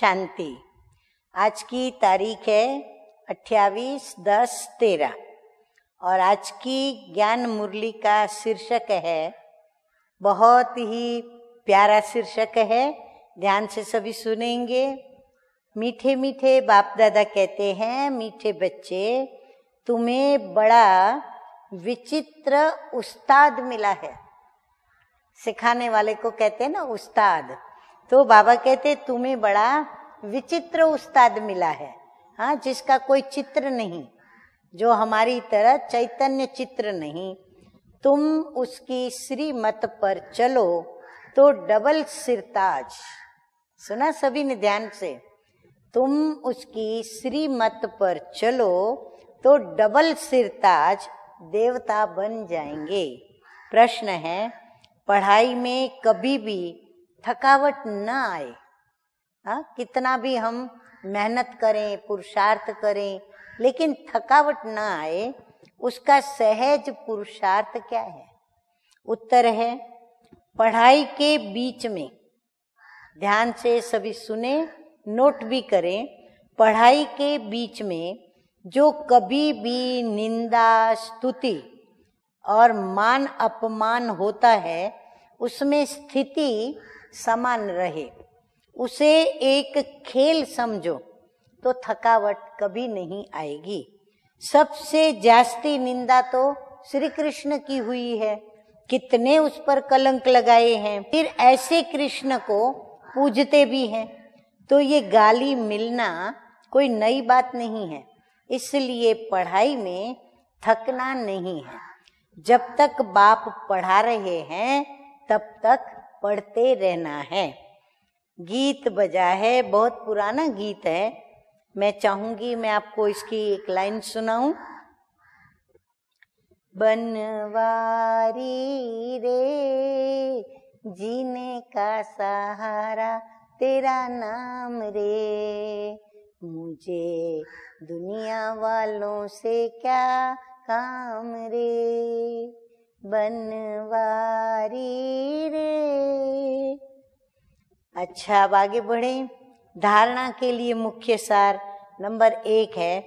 शांति आज की तारीख है अट्ठावीस दस तेरह और आज की ज्ञान मुरली का शीर्षक है बहुत ही प्यारा शीर्षक है ध्यान से सभी सुनेंगे मीठे मीठे बाप दादा कहते हैं मीठे बच्चे तुम्हें बड़ा विचित्र उस्ताद मिला है सिखाने वाले को कहते हैं ना उस्ताद तो बाबा कहते तुम्हें बड़ा विचित्र उस्ताद मिला है हाँ जिसका कोई चित्र नहीं जो हमारी तरह चैतन्य चित्र नहीं तुम उसकी श्रीमत पर चलो तो डबल सिरताज सुना सभी ने ध्यान से तुम उसकी श्रीमत पर चलो तो डबल सिरताज देवता बन जाएंगे प्रश्न है पढ़ाई में कभी भी थकावट न आए हाँ कितना भी हम मेहनत करें पुरुषार्थ करें लेकिन थकावट ना आए उसका सहज पुरुषार्थ क्या है उत्तर है पढ़ाई के बीच में ध्यान से सभी सुने नोट भी करें पढ़ाई के बीच में जो कभी भी निंदा स्तुति और मान अपमान होता है उसमें स्थिति समान रहे उसे एक खेल समझो तो थकावट कभी नहीं आएगी सबसे जास्ती निंदा तो श्री कृष्ण की हुई है कितने उस पर कलंक लगाए हैं फिर ऐसे कृष्ण को पूजते भी हैं तो ये गाली मिलना कोई नई बात नहीं है इसलिए पढ़ाई में थकना नहीं है जब तक बाप पढ़ा रहे हैं तब तक पढ़ते रहना है गीत बजा है बहुत पुराना गीत है मैं चाहूंगी मैं आपको इसकी एक लाइन सुनाऊं बनवारी रे जीने का सहारा तेरा नाम रे मुझे दुनिया वालों से क्या काम रे बनवारी रे अच्छा अब आगे बढ़े धारणा के लिए मुख्य सार नंबर एक है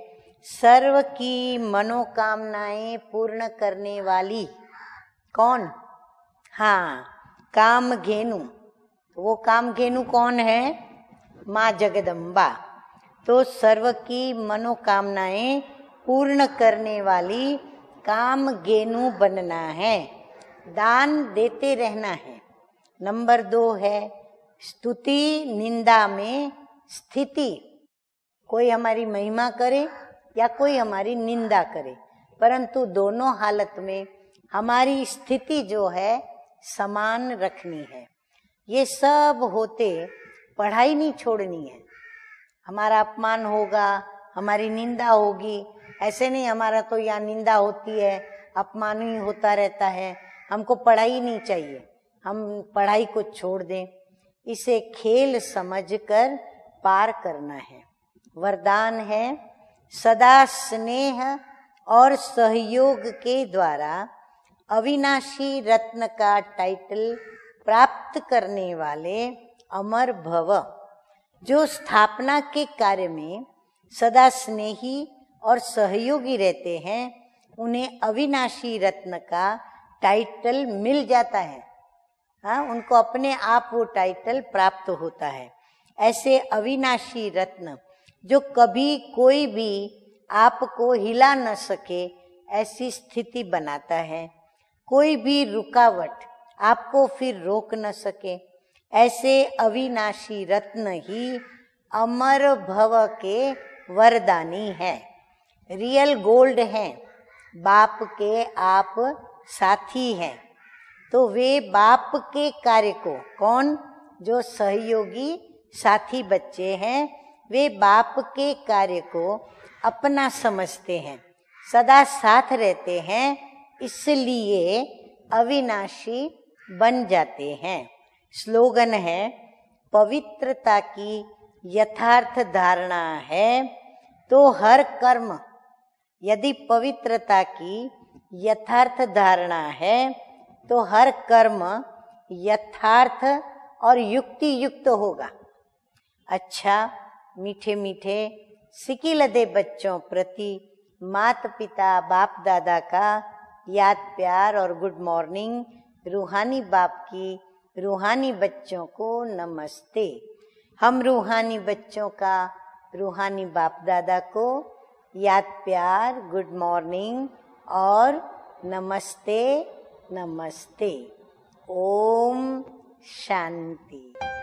सर्व की मनोकामनाएं पूर्ण करने वाली कौन हाँ काम घेनु वो काम घेनु कौन है माँ जगदम्बा तो सर्व की मनोकामनाएं पूर्ण करने वाली काम घेनु बनना है दान देते रहना है नंबर दो है स्तुति निंदा में स्थिति कोई हमारी महिमा करे या कोई हमारी निंदा करे परंतु दोनों हालत में हमारी स्थिति जो है समान रखनी है ये सब होते पढ़ाई नहीं छोड़नी है हमारा अपमान होगा हमारी निंदा होगी ऐसे नहीं हमारा तो यहाँ निंदा होती है अपमान ही होता रहता है हमको पढ़ाई नहीं चाहिए हम पढ़ाई को छोड़ दें इसे खेल समझकर पार करना है वरदान है सदा स्नेह और सहयोग के द्वारा अविनाशी रत्न का टाइटल प्राप्त करने वाले अमर भव जो स्थापना के कार्य में सदा स्नेही और सहयोगी रहते हैं उन्हें अविनाशी रत्न का टाइटल मिल जाता है हाँ उनको अपने आप वो टाइटल प्राप्त होता है ऐसे अविनाशी रत्न जो कभी कोई भी आपको हिला न सके ऐसी स्थिति बनाता है कोई भी रुकावट आपको फिर रोक न सके ऐसे अविनाशी रत्न ही अमर भव के वरदानी है रियल गोल्ड हैं बाप के आप साथी हैं तो वे बाप के कार्य को कौन जो सहयोगी साथी बच्चे हैं वे बाप के कार्य को अपना समझते हैं सदा साथ रहते हैं इसलिए अविनाशी बन जाते हैं स्लोगन है पवित्रता की यथार्थ धारणा है तो हर कर्म यदि पवित्रता की यथार्थ धारणा है तो हर कर्म यथार्थ और युक्ति युक्त होगा अच्छा मीठे मीठे सिकी लदे बच्चों प्रति मात पिता बाप दादा का याद प्यार और गुड मॉर्निंग रूहानी बाप की रूहानी बच्चों को नमस्ते हम रूहानी बच्चों का रूहानी बाप दादा को याद प्यार गुड मॉर्निंग और नमस्ते नमस्ते ओम शांति